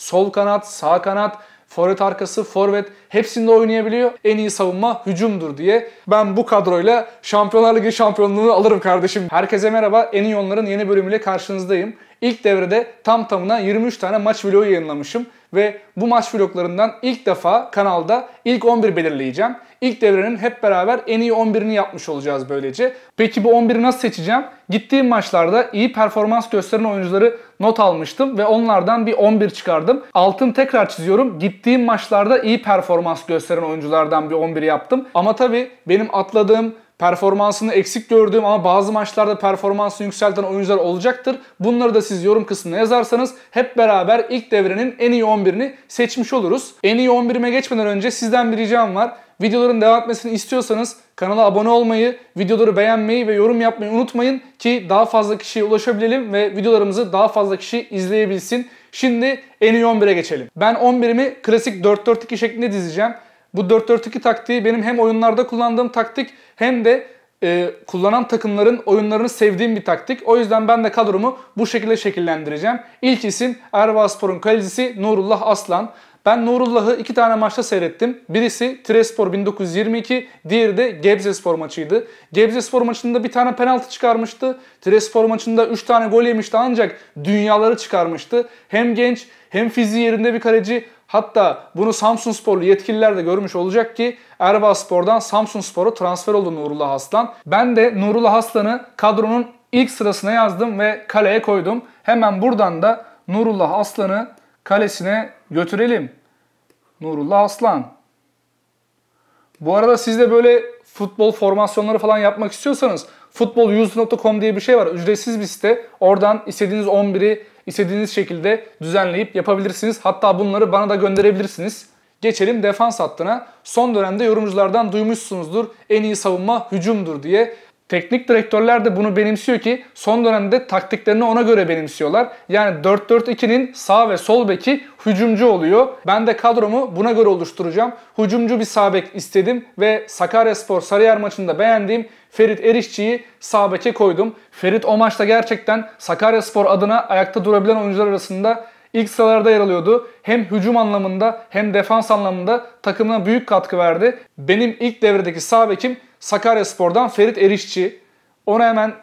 sol kanat, sağ kanat, forvet arkası, forvet hepsinde oynayabiliyor. En iyi savunma hücumdur diye. Ben bu kadroyla Şampiyonlar Ligi şampiyonluğunu alırım kardeşim. Herkese merhaba. En iyi onların yeni bölümüyle karşınızdayım. İlk devrede tam tamına 23 tane maç vlogu yayınlamışım. Ve bu maç vloglarından ilk defa kanalda ilk 11 belirleyeceğim. İlk devrenin hep beraber en iyi 11'ini yapmış olacağız böylece. Peki bu 11'i nasıl seçeceğim? Gittiğim maçlarda iyi performans gösteren oyuncuları not almıştım ve onlardan bir 11 çıkardım. Altın tekrar çiziyorum. Gittiğim maçlarda iyi performans gösteren oyunculardan bir 11 yaptım. Ama tabii benim atladığım performansını eksik gördüğüm ama bazı maçlarda performansını yükselten oyuncular olacaktır. Bunları da siz yorum kısmına yazarsanız hep beraber ilk devrenin en iyi 11'ini seçmiş oluruz. En iyi 11'ime geçmeden önce sizden bir ricam var. Videoların devam etmesini istiyorsanız kanala abone olmayı, videoları beğenmeyi ve yorum yapmayı unutmayın ki daha fazla kişiye ulaşabilelim ve videolarımızı daha fazla kişi izleyebilsin. Şimdi en iyi 11'e geçelim. Ben 11'imi klasik 4-4-2 şeklinde dizeceğim. Bu 4-4-2 taktiği benim hem oyunlarda kullandığım taktik hem de e, kullanan takımların oyunlarını sevdiğim bir taktik. O yüzden ben de kadromu bu şekilde şekillendireceğim. İlk isim Erva Spor'un kalecisi Nurullah Aslan. Ben Nurullah'ı iki tane maçta seyrettim. Birisi Trespor 1922, diğeri de Gebze Spor maçıydı. Gebze Gebzespor maçında bir tane penaltı çıkarmıştı. Trespor maçında 3 tane gol yemişti ancak dünyaları çıkarmıştı. Hem genç hem fiziği yerinde bir kaleci Hatta bunu Samsun Sporlu yetkililer de görmüş olacak ki Erbaa Spor'dan Samsun Spor'a transfer oldu Nurullah Aslan. Ben de Nurullah Aslan'ı kadronun ilk sırasına yazdım ve kaleye koydum. Hemen buradan da Nurullah Aslan'ı kalesine götürelim. Nurullah Aslan. Bu arada siz de böyle futbol formasyonları falan yapmak istiyorsanız futbolyouth.com diye bir şey var. Ücretsiz bir site. Oradan istediğiniz 11'i istediğiniz şekilde düzenleyip yapabilirsiniz. Hatta bunları bana da gönderebilirsiniz. Geçelim defans hattına. Son dönemde yorumculardan duymuşsunuzdur en iyi savunma hücumdur diye. Teknik direktörler de bunu benimsiyor ki son dönemde taktiklerini ona göre benimsiyorlar. Yani 4-4-2'nin sağ ve sol beki hücumcu oluyor. Ben de kadromu buna göre oluşturacağım. Hücumcu bir sağ bek istedim ve Sakaryaspor Sarıyer maçında beğendiğim Ferit Erişçi'yi sağ beke koydum. Ferit o maçta gerçekten Sakaryaspor adına ayakta durabilen oyuncular arasında ilk sıralarda yer alıyordu. Hem hücum anlamında hem defans anlamında takımına büyük katkı verdi. Benim ilk devredeki sağ bekim Sakaryaspor'dan Ferit Erişçi. Onu hemen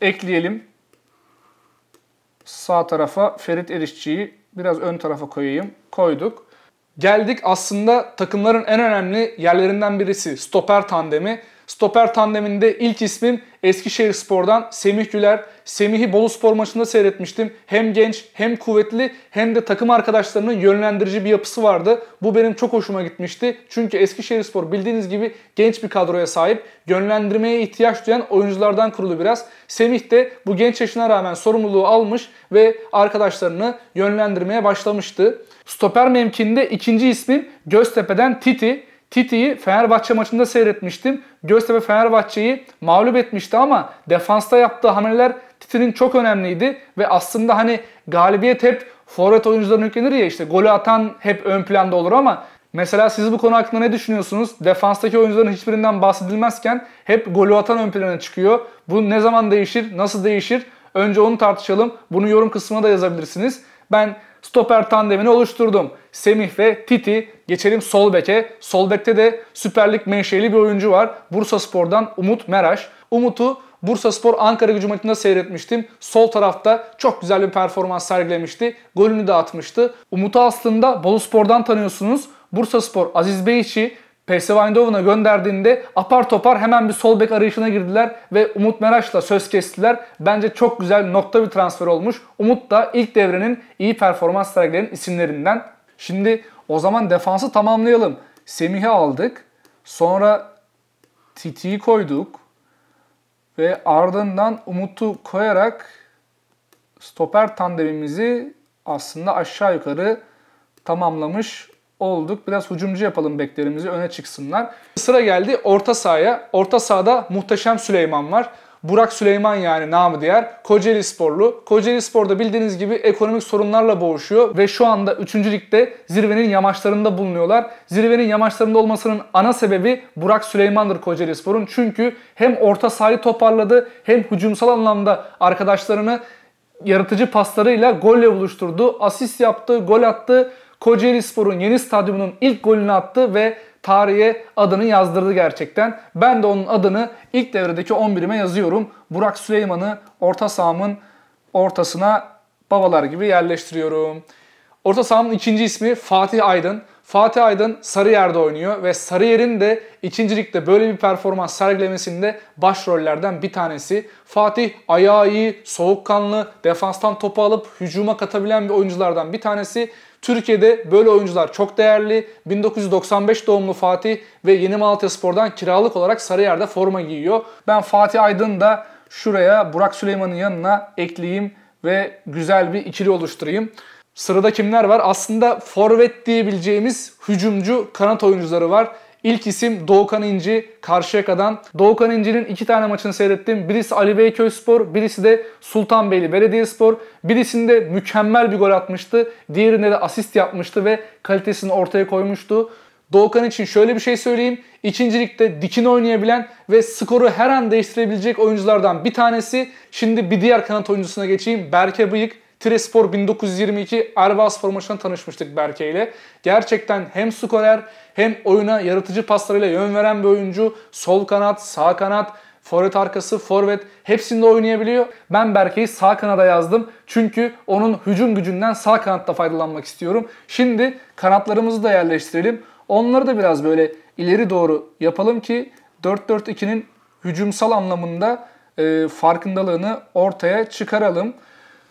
ekleyelim. Sağ tarafa Ferit Erişçi'yi biraz ön tarafa koyayım. Koyduk. Geldik aslında takımların en önemli yerlerinden birisi stoper tandemi. Stoper tandeminde ilk ismim Eskişehir Spor'dan Semih Güler. Semih'i Bolu Spor maçında seyretmiştim. Hem genç hem kuvvetli hem de takım arkadaşlarının yönlendirici bir yapısı vardı. Bu benim çok hoşuma gitmişti. Çünkü Eskişehir Spor bildiğiniz gibi genç bir kadroya sahip. Yönlendirmeye ihtiyaç duyan oyunculardan kurulu biraz. Semih de bu genç yaşına rağmen sorumluluğu almış ve arkadaşlarını yönlendirmeye başlamıştı. Stoper mevkinde ikinci ismim Göztepe'den Titi. Titi'yi Fenerbahçe maçında seyretmiştim. Göztepe Fenerbahçe'yi mağlup etmişti ama defansta yaptığı hamleler Titi'nin çok önemliydi. Ve aslında hani galibiyet hep forvet oyuncuların yüklenir ya işte golü atan hep ön planda olur ama Mesela siz bu konu hakkında ne düşünüyorsunuz? Defanstaki oyuncuların hiçbirinden bahsedilmezken hep golü atan ön plana çıkıyor. Bu ne zaman değişir? Nasıl değişir? Önce onu tartışalım. Bunu yorum kısmına da yazabilirsiniz. Ben Stoper tandemini oluşturdum. Semih ve Titi. Geçelim sol beke. Sol bekte de Süper Lig menşeli bir oyuncu var. Bursa Spor'dan Umut Meraş. Umut'u Bursa Spor Ankara gücü maçında seyretmiştim. Sol tarafta çok güzel bir performans sergilemişti. Golünü de atmıştı. Umut'u aslında Bolu Spor'dan tanıyorsunuz. Bursa Spor Aziz Beyçi PSV Eindhoven'a gönderdiğinde apar topar hemen bir sol bek arayışına girdiler ve Umut Meraş'la söz kestiler. Bence çok güzel nokta bir transfer olmuş. Umut da ilk devrenin iyi performans sergileyen isimlerinden. Şimdi o zaman defansı tamamlayalım. Semih'i aldık. Sonra Titi'yi koyduk. Ve ardından Umut'u koyarak stoper tandemimizi aslında aşağı yukarı tamamlamış olduk. Biraz hücumcu yapalım beklerimizi öne çıksınlar. Sıra geldi orta sahaya. Orta sahada muhteşem Süleyman var. Burak Süleyman yani namı diğer Kocaeli Sporlu. Kocaeli Spor'da bildiğiniz gibi ekonomik sorunlarla boğuşuyor ve şu anda 3. ligde zirvenin yamaçlarında bulunuyorlar. Zirvenin yamaçlarında olmasının ana sebebi Burak Süleyman'dır Kocaeli Spor'un. Çünkü hem orta sahayı toparladı hem hücumsal anlamda arkadaşlarını yaratıcı paslarıyla golle buluşturdu. Asist yaptı, gol attı Kocaeli Spor'un yeni stadyumunun ilk golünü attı ve tarihe adını yazdırdı gerçekten. Ben de onun adını ilk devredeki 11'ime yazıyorum. Burak Süleyman'ı orta sahamın ortasına babalar gibi yerleştiriyorum. Orta sahanın ikinci ismi Fatih Aydın. Fatih Aydın Sarıyer'de oynuyor ve Sarıyer'in de ikincilikte böyle bir performans sergilemesinde başrollerden bir tanesi. Fatih ayağı iyi, soğukkanlı, defanstan topu alıp hücuma katabilen bir oyunculardan bir tanesi. Türkiye'de böyle oyuncular çok değerli. 1995 doğumlu Fatih ve Yeni Malatya Spor'dan kiralık olarak Sarıyer'de forma giyiyor. Ben Fatih Aydın da şuraya Burak Süleyman'ın yanına ekleyeyim ve güzel bir ikili oluşturayım. Sırada kimler var? Aslında forvet diyebileceğimiz hücumcu kanat oyuncuları var. İlk isim Doğukan İnci Karşıyaka'dan. Doğukan İnci'nin iki tane maçını seyrettim. Birisi Ali Beyköy Spor, birisi de Sultanbeyli Belediyespor. Birisinde mükemmel bir gol atmıştı. Diğerinde de asist yapmıştı ve kalitesini ortaya koymuştu. Doğukan için şöyle bir şey söyleyeyim. İkincilikte dikini oynayabilen ve skoru her an değiştirebilecek oyunculardan bir tanesi. Şimdi bir diğer kanat oyuncusuna geçeyim. Berke Bıyık. Trespor 1922 Ervaspor maçında tanışmıştık Berke ile. Gerçekten hem skorer hem oyuna yaratıcı paslarıyla yön veren bir oyuncu. Sol kanat, sağ kanat, forvet arkası, forvet hepsinde oynayabiliyor. Ben Berke'yi sağ kanada yazdım. Çünkü onun hücum gücünden sağ kanatta faydalanmak istiyorum. Şimdi kanatlarımızı da yerleştirelim. Onları da biraz böyle ileri doğru yapalım ki 4-4-2'nin hücumsal anlamında e, farkındalığını ortaya çıkaralım.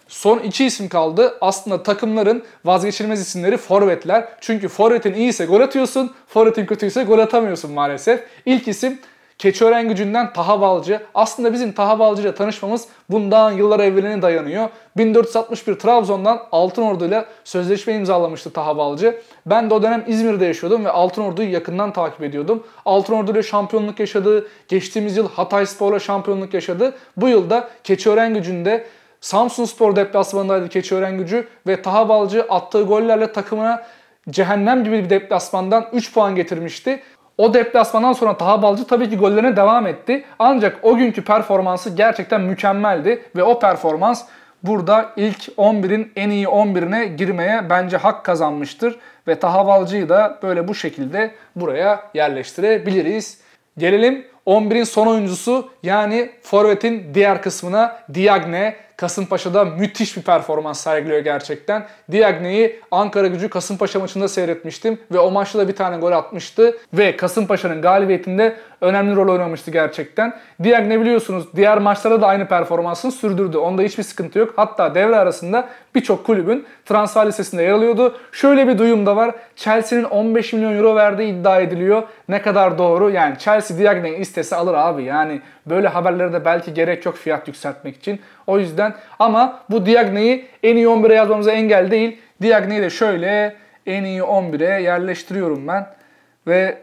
Son iki isim kaldı. Aslında takımların vazgeçilmez isimleri forvetler. Çünkü forvetin iyiyse gol atıyorsun, forvetin kötüyse gol atamıyorsun maalesef. İlk isim Keçiören gücünden Taha Balcı. Aslında bizim Taha Balcı ile tanışmamız bundan yıllar evveline dayanıyor. 1461 Trabzon'dan Altınordu ile sözleşme imzalamıştı Taha Balcı. Ben de o dönem İzmir'de yaşıyordum ve Altınordu'yu yakından takip ediyordum. Altınordu ile şampiyonluk yaşadı. Geçtiğimiz yıl Hatay Spor'la şampiyonluk yaşadı. Bu yılda Keçiören gücünde Samsun Spor deplasmanındaydı Keçiören gücü ve Taha Balcı attığı gollerle takımına cehennem gibi bir deplasmandan 3 puan getirmişti. O deplasmandan sonra Taha Balcı tabii ki gollerine devam etti. Ancak o günkü performansı gerçekten mükemmeldi ve o performans burada ilk 11'in en iyi 11'ine girmeye bence hak kazanmıştır. Ve Taha Balcı'yı da böyle bu şekilde buraya yerleştirebiliriz. Gelelim 11'in son oyuncusu yani Forvet'in diğer kısmına Diagne. Kasımpaşa'da müthiş bir performans sergiliyor gerçekten. Diagne'yi Ankara gücü Kasımpaşa maçında seyretmiştim ve o maçta da bir tane gol atmıştı. Ve Kasımpaşa'nın galibiyetinde önemli rol oynamıştı gerçekten. Diğer ne biliyorsunuz diğer maçlarda da aynı performansını sürdürdü. Onda hiçbir sıkıntı yok. Hatta devre arasında birçok kulübün transfer listesinde yer alıyordu. Şöyle bir duyum da var. Chelsea'nin 15 milyon euro verdiği iddia ediliyor. Ne kadar doğru? Yani Chelsea Diagne'yi istese alır abi. Yani böyle haberlere de belki gerek yok fiyat yükseltmek için. O yüzden ama bu Diagne'yi en iyi 11'e yazmamıza engel değil. Diagne'yi de şöyle en iyi 11'e yerleştiriyorum ben. Ve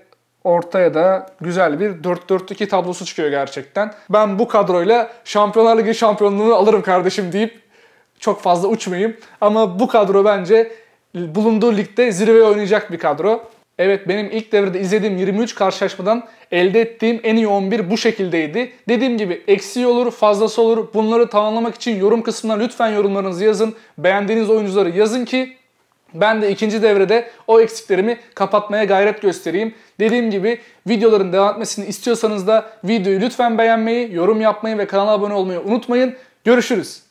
ortaya da güzel bir 4-4-2 tablosu çıkıyor gerçekten. Ben bu kadroyla Şampiyonlar Ligi şampiyonluğunu alırım kardeşim deyip çok fazla uçmayayım. Ama bu kadro bence bulunduğu ligde zirveye oynayacak bir kadro. Evet benim ilk devrede izlediğim 23 karşılaşmadan elde ettiğim en iyi 11 bu şekildeydi. Dediğim gibi eksiği olur, fazlası olur. Bunları tamamlamak için yorum kısmına lütfen yorumlarınızı yazın. Beğendiğiniz oyuncuları yazın ki ben de ikinci devrede o eksiklerimi kapatmaya gayret göstereyim. Dediğim gibi videoların devam etmesini istiyorsanız da videoyu lütfen beğenmeyi, yorum yapmayı ve kanala abone olmayı unutmayın. Görüşürüz.